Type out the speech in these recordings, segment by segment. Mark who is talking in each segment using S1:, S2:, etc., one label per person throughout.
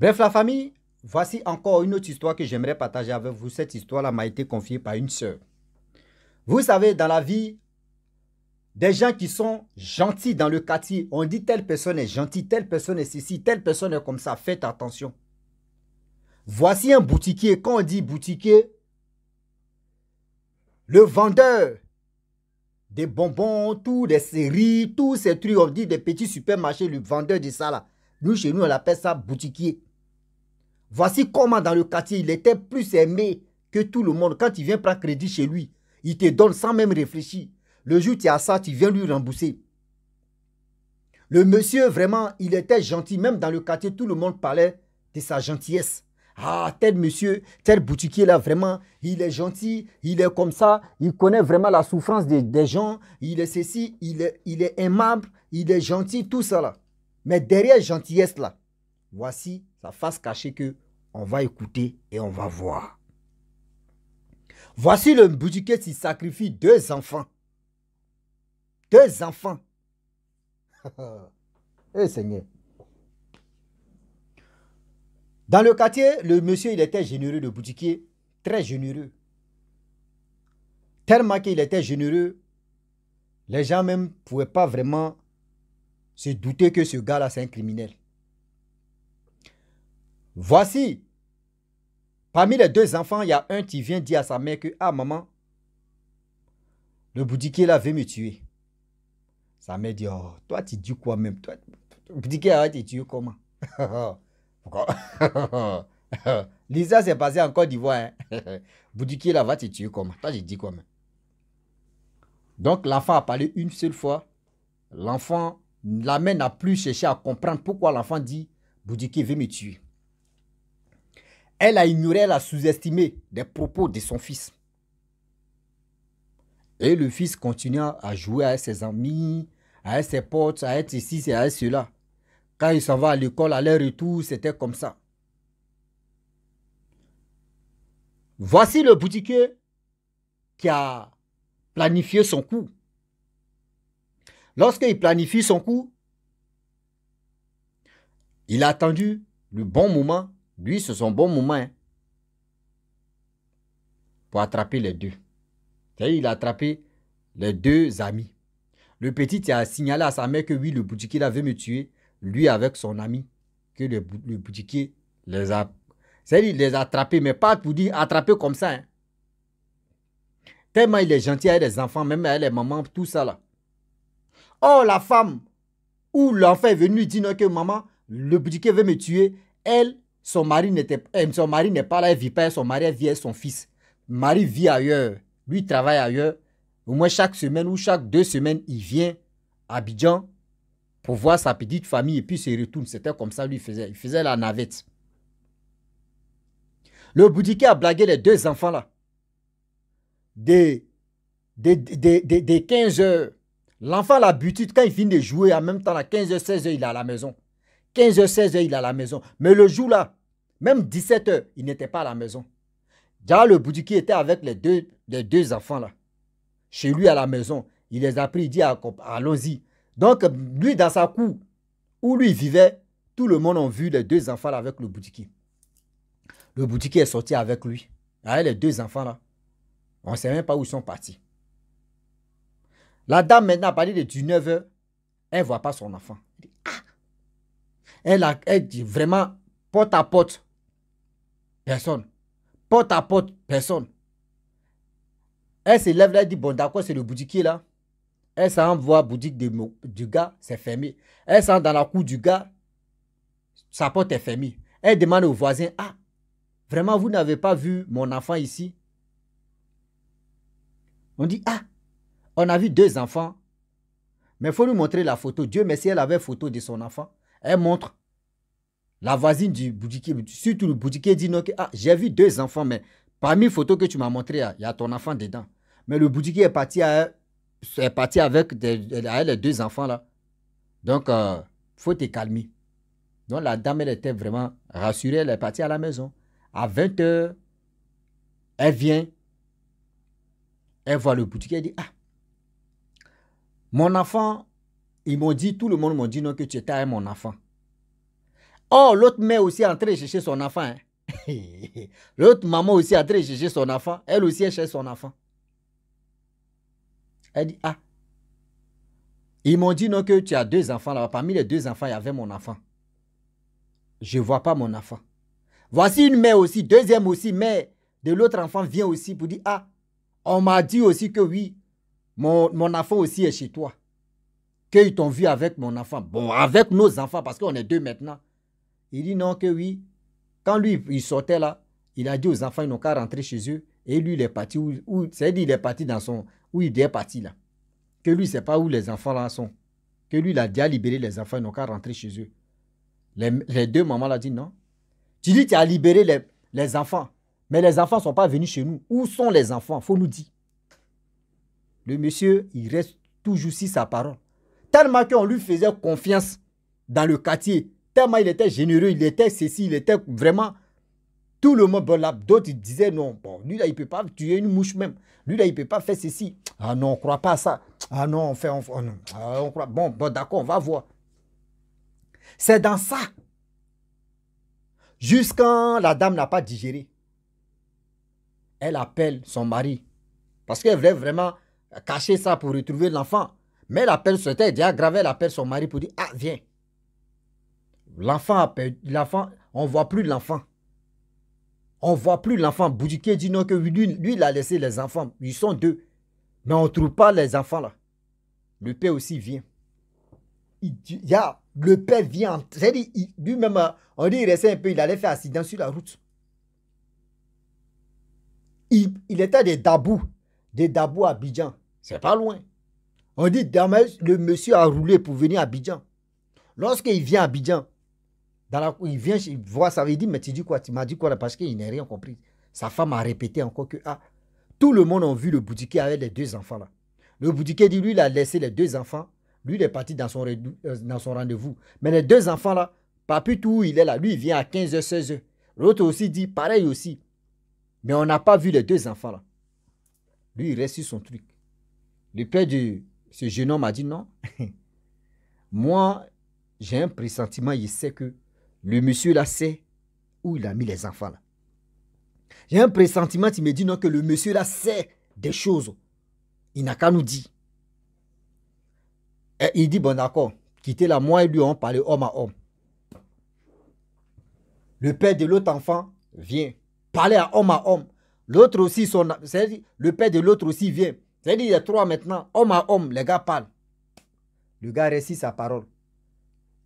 S1: Bref, la famille, voici encore une autre histoire que j'aimerais partager avec vous. Cette histoire-là m'a été confiée par une sœur. Vous savez, dans la vie, des gens qui sont gentils dans le quartier, on dit telle personne est gentille, telle personne est ceci, telle personne est comme ça, faites attention. Voici un boutiquier. Quand on dit boutiquier, le vendeur des bonbons, tous les séries, tous ces trucs, on dit des petits supermarchés, le vendeur de ça là. Nous, chez nous, on appelle ça boutiquier. Voici comment dans le quartier, il était plus aimé que tout le monde. Quand il vient prendre crédit chez lui, il te donne sans même réfléchir. Le jour où tu as ça, tu viens lui rembourser. Le monsieur, vraiment, il était gentil. Même dans le quartier, tout le monde parlait de sa gentillesse. Ah, tel monsieur, tel boutiquier là, vraiment, il est gentil, il est comme ça, il connaît vraiment la souffrance des, gens, il est ceci, il est, il est aimable, il est gentil, tout cela. Mais derrière gentillesse là, Voici sa face cachée que on va écouter et on va voir. Voici le boutiquier qui sacrifie deux enfants. Deux enfants. Eh Seigneur. Dans le quartier, le monsieur, il était généreux, le boutiquier. Très généreux. Tellement qu'il était généreux, les gens même ne pouvaient pas vraiment se douter que ce gars-là, c'est un criminel. Voici, parmi les deux enfants, il y a un qui vient dire à sa mère que Ah, maman, le boudiqué là veut me tuer. Sa mère dit Oh, toi, tu dis quoi même toi, Le là va te tuer comment Lisa s'est passé en Côte d'Ivoire. Hein? là va te tuer comment Toi, tu dis quoi même Donc, l'enfant a parlé une seule fois. L'enfant, la mère n'a plus cherché à comprendre pourquoi l'enfant dit Boudiqué veut me tuer. Elle a ignoré, elle a sous-estimé des propos de son fils. Et le fils continua à jouer avec ses amis, avec ses potes, à être ici c'est à cela. Quand il s'en va à l'école, à leur retour, c'était comme ça. Voici le boutiquier qui a planifié son coup. Lorsqu'il planifie son coup, il a attendu le bon moment lui, c'est son bon moment hein, pour attraper les deux. il a attrapé les deux amis. Le petit a signalé à sa mère que oui, le boutiquier avait me tuer, lui avec son ami, que le, le boutiquier les a. cest les a attrapés, mais pas pour dire attraper comme ça. Hein. Tellement il est gentil avec les enfants, même avec les mamans, tout ça là. Oh, la femme ou l'enfant est venu lui dire que maman, le boutiquier veut me tuer, elle, son mari n'était, eh, son mari n'est pas là, elle vit pas, son mari vit avec son fils. mari vit ailleurs, lui travaille ailleurs. Au moins chaque semaine ou chaque deux semaines, il vient à Abidjan pour voir sa petite famille et puis se retourne. C'était comme ça lui faisait. Il faisait la navette. Le bouddhique a blagué les deux enfants là. Des, des, 15 heures. L'enfant la butite quand il finit de jouer en même temps à 15h, 16h, il est à la maison. 15h, 16h, il est à la maison. Mais le jour là, même 17 h il n'était pas à la maison. Déjà, le bouddhiki était avec les deux, deux enfants là. Chez lui à la maison. Il les a pris, il dit allons-y. Donc, lui, dans sa cour où lui vivait, tout le monde a vu les deux enfants là avec le bouddhiki. Le bouddhiki est sorti avec lui. les deux enfants là. On ne sait même pas où ils sont partis. La dame, maintenant, à partir de 19h, elle ne voit pas son enfant. Ah! Elle, a, elle dit vraiment porte à porte. Personne. Porte à porte, personne. Elle se lève là, et dit, bon d'accord, c'est le est là. Elle s'en voit boutique du gars, c'est fermé. Elle s'en dans la cour du gars, sa porte est fermée. Elle demande au voisin, ah, vraiment, vous n'avez pas vu mon enfant ici On dit, ah, on a vu deux enfants. Mais il faut nous montrer la photo. Dieu merci, elle avait photo de son enfant. Elle montre. La voisine du boutiquier, surtout le boutiquier dit non, ah, j'ai vu deux enfants, mais parmi les photos que tu m'as montrées, il y a ton enfant dedans. Mais le boutiquier est parti, parti avec, les deux enfants là. Donc, il euh, faut te calmer. Donc, la dame, elle était vraiment rassurée, elle est partie à la maison. À 20 h elle vient, elle voit le boutiquier, elle dit Ah, mon enfant, ils m'ont dit, tout le monde m'a dit non, que tu étais avec mon enfant. Oh, l'autre mère aussi est entrée chez son enfant. Hein. l'autre maman aussi est entrée son enfant. Elle aussi est chez son enfant. Elle dit, ah, ils m'ont dit non que tu as deux enfants Parmi les deux enfants, il y avait mon enfant. Je ne vois pas mon enfant. Voici une mère aussi, deuxième aussi, mère de l'autre enfant vient aussi pour dire, ah, on m'a dit aussi que oui, mon, mon enfant aussi est chez toi. Qu'ils t'ont vu avec mon enfant. Bon, avec nos enfants, parce qu'on est deux maintenant. Il dit non que oui. Quand lui, il sortait là, il a dit aux enfants, ils n'ont qu'à rentrer chez eux. Et lui, il est parti où, c'est-à-dire il est parti dans son, où il est parti là. Que lui, sait pas où les enfants là sont. Que lui, il a déjà libéré les enfants, ils n'ont qu'à rentrer chez eux. Les, deux mamans l'ont dit non. Tu dis, tu as libéré les, enfants. Mais les enfants ne sont pas venus chez nous. Où sont les enfants faut nous dire. Le monsieur, il reste toujours si sa parole. Tellement qu'on lui faisait confiance dans le quartier il était généreux, il était ceci, il était vraiment. Tout le monde, bon, d'autres disaient non, bon, lui là, il ne peut pas tuer une mouche même. Lui là, il ne peut pas faire ceci. Ah non, on ne croit pas à ça. Ah non, on fait, on, oh ah, on, croit. Bon, bon d'accord, on va voir. C'est dans ça. Jusqu'à la dame n'a pas digéré. Elle appelle son mari. Parce qu'elle voulait vraiment cacher ça pour retrouver l'enfant. Mais elle appelle, c'était déjà elle appelle son mari pour dire Ah, viens. L'enfant a perdu. L'enfant, on ne voit plus l'enfant. On ne voit plus l'enfant. Boudiquet dit non que lui, il a laissé les enfants. Ils sont deux. Mais on ne trouve pas les enfants là. Le père aussi vient. Il, y a, le père vient. cest lui-même, euh, on dit il restait un peu, il allait faire accident sur la route. Il, il était des Dabou, des Dabou à Abidjan. C'est pas loin. On dit, le monsieur a roulé pour venir à Abidjan. Lorsqu'il vient à Abidjan, il vient, il voit ça, il dit, mais tu dis quoi Tu m'as dit quoi là Parce qu'il n'a rien compris. Sa femme a répété encore que, ah, tout le monde a vu le boutiquier avec les deux enfants là. Le boutiquier dit, lui, il a laissé les deux enfants. Lui, il est parti dans son, euh, rendez-vous. Mais les deux enfants là, plus tout, il est là. Lui, il vient à 15h, 16h. L'autre aussi dit, pareil aussi. Mais on n'a pas vu les deux enfants là. Lui, il reste sur son truc. Le père de ce jeune homme a dit non. Moi, j'ai un pressentiment, il sait que le monsieur là sait où il a mis les enfants là. J'ai un pressentiment qui me dit non que le monsieur là sait des choses. Il n'a qu'à nous dire. Et il dit bon d'accord, quittez la moi et lui on parlait homme à homme. Le père de l'autre enfant vient parler à homme à homme. L'autre aussi, son, le père de l'autre aussi vient. C'est-à-dire, a trois maintenant, homme à homme, les gars parlent. Le gars récite sa parole.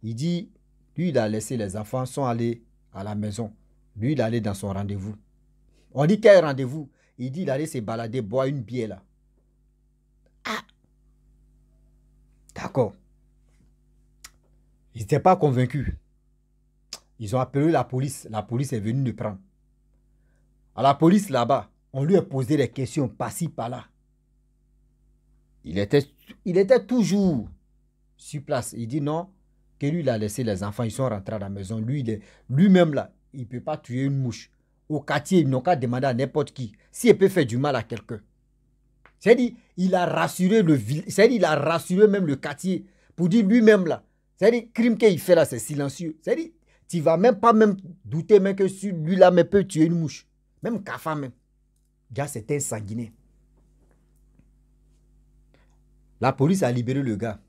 S1: Il dit, lui, il a laissé les enfants, sont allés à la maison. Lui, il allé dans son rendez-vous. On dit quel rendez-vous Il dit il allait se balader, boire une bière là. Ah D'accord. Ils n'étaient pas convaincus. Ils ont appelé la police. La police est venue le prendre. À la police là-bas, on lui a posé des questions Pas ci pas là Il était, il était toujours sur place. Il dit non, lui, il a laissé les enfants, ils sont rentrés à la maison. Lui, il est lui-même, là, il ne peut pas tuer une mouche. Au quartier, ils n'ont qu'à demander à n'importe qui si elle peut faire du mal à quelqu'un. cest à il a rassuré le cest à il a rassuré même le quartier pour dire lui-même là. C'est-à-dire, crime qu'il fait là, c'est silencieux. C'est-à-dire, tu vas même pas même douter même que lui là, mais peut tuer une mouche. Même Kafa même. Gars, c'était sanguiné. La police a libéré le gars.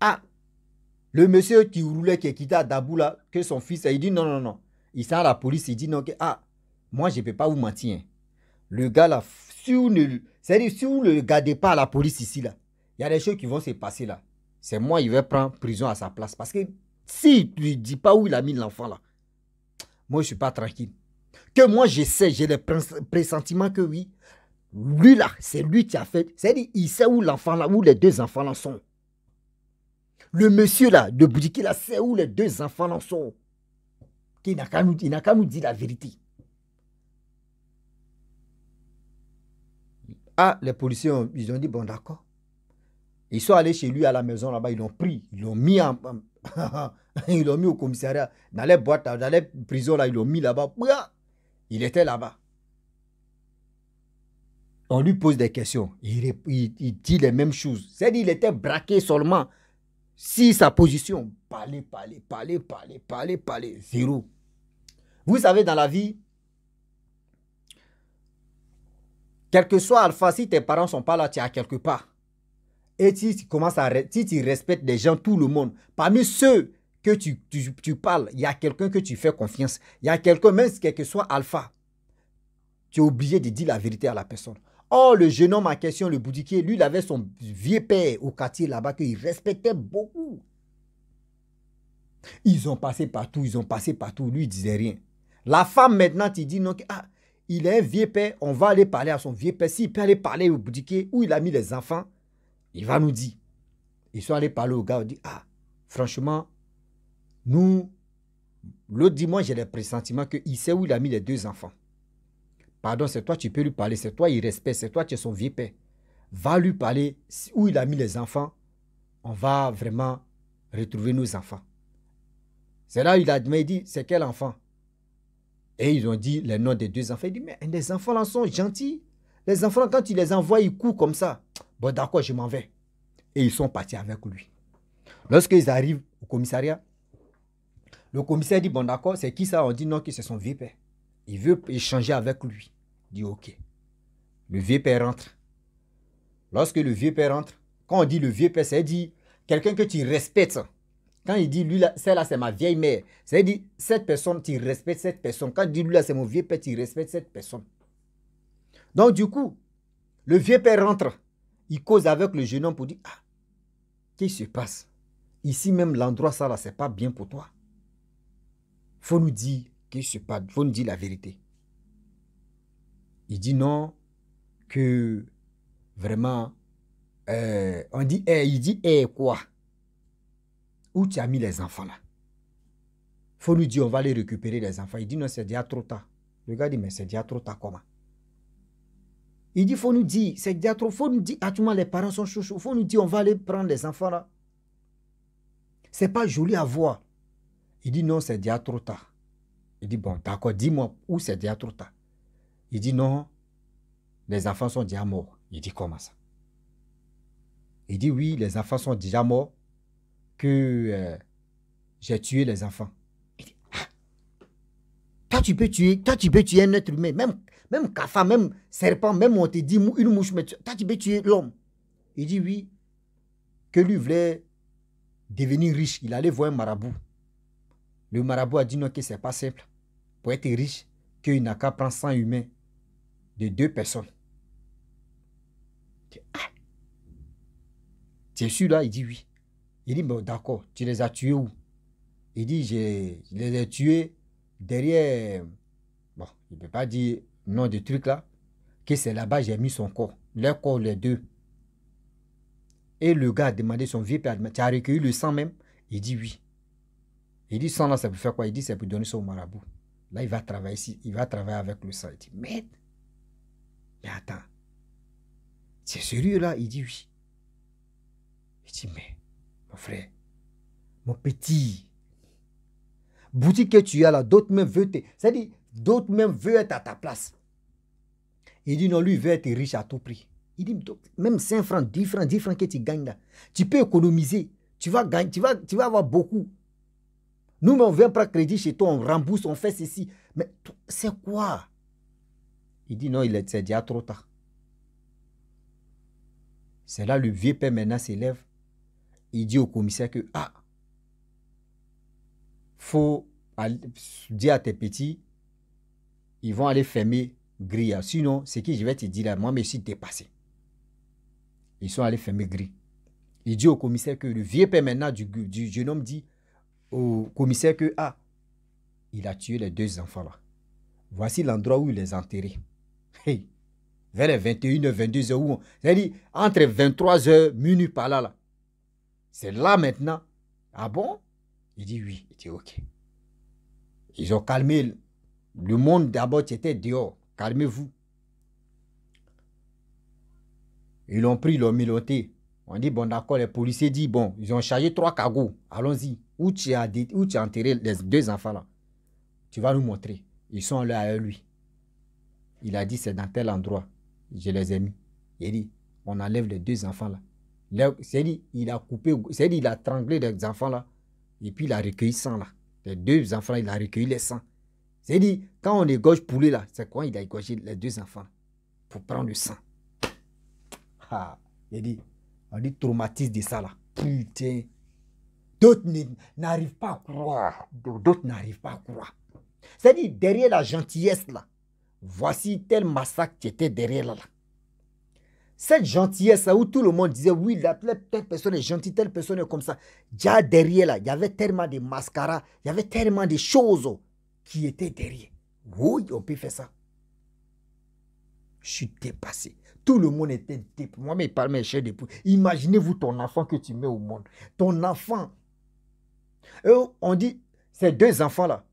S1: Ah, le monsieur qui roulait, qui quitté à Dabou, que son fils, il dit non, non, non. Il sent la police, il dit non, que ah, moi, je ne peux pas vous mentir. Hein. Le gars là, si vous ne, le vous pas gardez pas la police ici, là, il y a des choses qui vont se passer là. C'est moi, il va prendre prison à sa place. Parce que si tu ne dis pas où il a mis l'enfant là, moi, je ne suis pas tranquille. Que moi, je sais, j'ai le pressentiment que oui, lui là, c'est lui qui a fait. C'est-à-dire, il sait où l'enfant là, où les deux enfants là sont. Le monsieur là, de Boudiki là, c'est où les deux enfants en sont Il n'a qu'à nous, dire la vérité. Ah, les policiers, ils ont dit, bon, d'accord. Ils sont allés chez lui à la maison là-bas, ils l'ont pris, ils l'ont mis mis au commissariat, dans les boîtes, dans les prisons là, ils l'ont mis là-bas. Il était là-bas. On lui pose des questions. Il, il, dit les mêmes choses. C'est-à-dire, il était braqué seulement. Si sa position, parler, parler, parler, parler, parler, parler, zéro. Vous savez, dans la vie, quel que soit Alpha, si tes parents ne sont pas là, tu es à quelque part. Et si tu commences à si tu respectes des gens, tout le monde, parmi ceux que tu, tu parles, il y a quelqu'un que tu fais confiance. Il y a quelqu'un, même quel que soit Alpha, tu es obligé de dire la vérité à la personne. Oh, le jeune homme en question, le boutiquier, lui, il avait son vieux père au quartier là-bas qu'il respectait beaucoup. Ils ont passé partout, ils ont passé partout, lui, il disait rien. La femme, maintenant, tu dit non, ah, il est un vieux père, on va aller parler à son vieux père. S'il peut aller parler au boutiquier où il a mis les enfants, il va nous dire. Ils sont allés parler au gars, on dit, ah, franchement, nous, l'autre dit, moi, j'ai le pressentiment qu'il sait où il a mis les deux enfants. Pardon, c'est toi, tu peux lui parler. C'est toi, il respecte. C'est toi, tu es son vieux Va lui parler où il a mis les enfants. On va vraiment retrouver nos enfants. C'est là il a dit, c'est quel enfant Et ils ont dit les noms des deux enfants. Il dit, mais les enfants là sont gentils. Les enfants, quand tu les envoies, ils courent comme ça. Bon, d'accord, je m'en vais. Et ils sont partis avec lui. Lorsqu'ils arrivent au commissariat, le commissaire dit, bon, d'accord, c'est qui ça On dit non, c'est son vieux père. Il veut échanger avec lui. Il dit OK. Le vieux père rentre. Lorsque le vieux père rentre, quand on dit le vieux père, c'est dit quelqu'un que tu respectes. Quand il dit lui, celle-là, c'est ma vieille mère, c'est dit cette personne, tu respectes cette personne. Quand il dit lui, là, c'est mon vieux père, tu respectes cette personne. Donc, du coup, le vieux père rentre. Il cause avec le jeune homme pour dire Ah, qu'est-ce qui se passe Ici même, l'endroit, ça, là, c'est pas bien pour toi. faut nous dire il faut nous dire la vérité. Il dit non, que vraiment, euh, on dit, eh, il dit, eh, quoi Où tu as mis les enfants là faut nous dire, on va les récupérer les enfants. Il dit, non, c'est déjà trop tard. Le gars dit, mais c'est déjà trop tard comment Il dit, faut nous dire, c'est déjà trop, faut nous dire, actuellement ah, les parents sont chauds, il faut nous dire, on va aller prendre les enfants là. C'est pas joli à voir. Il dit, non, c'est déjà trop tard. Il dit, bon, d'accord, dis-moi où c'est déjà trop tard. Il dit, non, les enfants sont déjà morts. Il dit, comment ça Il dit, oui, les enfants sont déjà morts, que euh, j'ai tué les enfants. Il dit, ah, toi, tu peux tuer, toi, tu peux tuer un être humain, même, même cafard, même serpent, même on te dit une mouche, mais toi, tu peux tuer l'homme. Il dit, oui, que lui voulait devenir riche, il allait voir un marabout. Le marabout a dit non, que c'est pas simple pour être riche qu'il n'a qu'à prendre 100 humains de deux personnes. Tu ah! là Il dit oui. Il dit, bon, d'accord, tu les as tués où Il dit, je, les ai tués derrière, bon, je ne peux pas dire nom de truc là, que c'est là-bas j'ai mis son corps, leur corps, les deux. Et le gars a demandé son vieux père, tu as recueilli le sang même Il dit oui. Il dit, sang là, ça pour faire quoi Il dit, c'est pour donner ça au marabout. Là, il va travailler ici, il va travailler avec le sang. Il dit, mais, mais attends, c'est sérieux là Il dit oui. Il dit, mais, mon frère, mon petit, boutique que tu as là, d'autres même veulent te. C'est-à-dire, d'autres même veulent être à ta place. Il dit, non, lui, il veut être riche à tout prix. Il dit, même 5 francs, 10 francs, 10 francs que tu gagnes là, tu peux économiser. Tu vas, gagner, tu vas, tu vas avoir beaucoup. Nous, on vient prendre crédit chez toi, on rembourse, on fait ceci. Mais c'est quoi Il dit non, il est, déjà trop tard. C'est là le vieux père maintenant s'élève. Il dit au commissaire que ah, faut dire à tes petits, ils vont aller fermer gris. Sinon, ce qui, je vais te dire là, moi, je suis dépassé. Ils sont allés fermer Gris. Il dit au commissaire que le vieux père maintenant du, du jeune homme dit au commissaire que, a, ah, il a tué les deux enfants-là. Voici l'endroit où il les a enterrés. vers les 21h, 22h, c'est-à-dire entre 23h, minuit par là, là. C'est là maintenant. Ah bon Il dit oui. Il dit ok. Ils ont calmé le monde d'abord c'était était dehors. Calmez-vous. Ils l'ont pris, ils l'ont on dit, bon, d'accord, les policiers disent, bon, ils ont chargé trois cagots. Allons-y. Où tu, as où tu as enterré les deux enfants là Tu vas nous montrer. Ils sont là à lui. Il a dit, c'est dans tel endroit. Je les ai mis. Il dit, on enlève les deux enfants là. C'est dit, il a coupé, c'est dit, il a tranglé les enfants là. Et puis, il a recueilli sang là. Les deux enfants il a recueilli les sang C'est dit, quand on égorge poulet là, c'est quoi Il a égorgé les deux enfants pour prendre le sang. Ah, il dit, on dit traumatise de ça là. Putain. D'autres n'arrivent pas à croire. D'autres n'arrivent pas à croire. C'est-à-dire, derrière la gentillesse là, voici tel massacre qui était derrière là. Cette gentillesse là où tout le monde disait oui, la, telle personne est gentille, telle personne est comme ça. Déjà derrière là, il y avait tellement de mascaras, il y avait tellement de choses oh, qui étaient derrière. Oui, on peut faire ça. Je suis dépassé. Tout le monde était type. Moi, mais pas mes chers Imaginez-vous ton enfant que tu mets au monde. Ton enfant. on dit, ces deux enfants-là,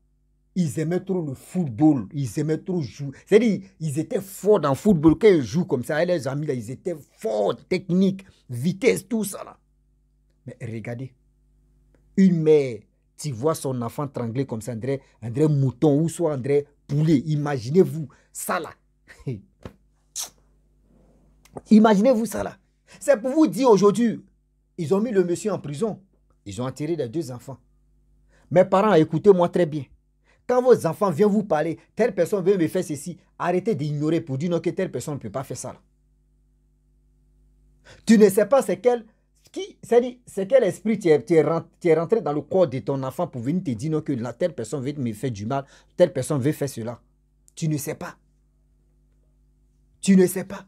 S1: ils aimaient trop le football. Ils aimaient trop jouer. C'est-à-dire, ils étaient forts dans le football. Quand ils jouent comme ça, les amis, là, ils étaient forts, techniques, vitesse, tout ça, là. Mais regardez, une mère, tu vois son enfant tranglé comme ça, André, André Mouton ou soit André Poulet. Imaginez-vous ça, là. Imaginez-vous ça là. C'est pour vous dire aujourd'hui, ils ont mis le monsieur en prison. Ils ont enterré les deux enfants. Mes parents, écoutez-moi très bien. Quand vos enfants viennent vous parler, telle personne veut me faire ceci, arrêtez d'ignorer pour dire non que telle personne ne peut pas faire ça. Tu ne sais pas c'est quel, qui, c'est quel esprit tu es, rentré, dans le corps de ton enfant pour venir te dire non que telle personne veut me faire du mal, telle personne veut faire cela. Tu ne sais pas. Tu ne sais pas.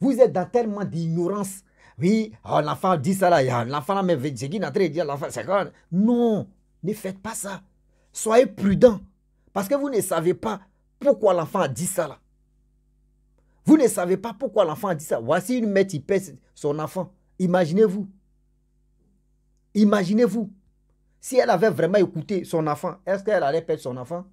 S1: Vous êtes dans tellement d'ignorance. Oui, ah, l'enfant dit ça là, l'enfant là, mais j'ai dit d'entrer, dit l'enfant, c'est quoi Non, ne faites pas ça. Soyez prudent. Parce que vous ne savez pas pourquoi l'enfant a dit ça là. Vous ne savez pas pourquoi l'enfant a dit ça. Voici une mère qui pèse son enfant. Imaginez-vous. Imaginez-vous. Si elle avait vraiment écouté son enfant, est-ce qu'elle allait perdre son enfant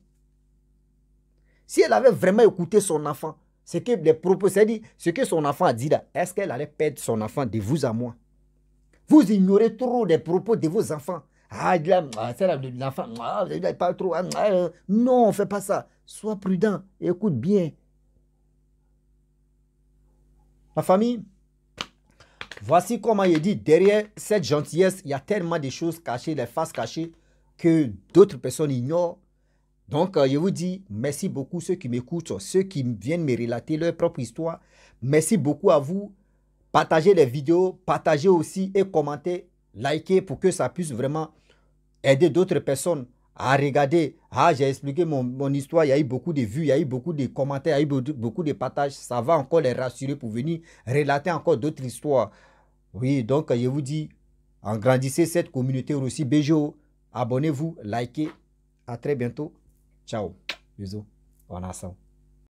S1: Si elle avait vraiment écouté son enfant, ce que les propos, cest à ce que son enfant a dit là, est-ce qu'elle allait perdre son enfant de vous à moi Vous ignorez trop les propos de vos enfants. Ah, ah c'est l'enfant, ah, pas trop. Ah, euh. Non, ne fait pas ça. Sois prudent, écoute bien. Ma famille, voici comment il dit derrière cette gentillesse, il y a tellement de choses cachées, des faces cachées que d'autres personnes ignorent donc, euh, je vous dis merci beaucoup ceux qui m'écoutent, ceux qui viennent me relater leur propre histoire. Merci beaucoup à vous. Partagez les vidéos, partagez aussi et commentez, likez pour que ça puisse vraiment aider d'autres personnes à regarder. Ah, j'ai expliqué mon, histoire, il y a eu beaucoup de vues, il y a eu beaucoup de commentaires, il y a eu beaucoup de partages. Ça va encore les rassurer pour venir relater encore d'autres histoires. Oui, donc je vous dis, grandissez cette communauté aussi. Béjo, abonnez-vous, likez. À très bientôt. Tchau. bisou, Boa nação.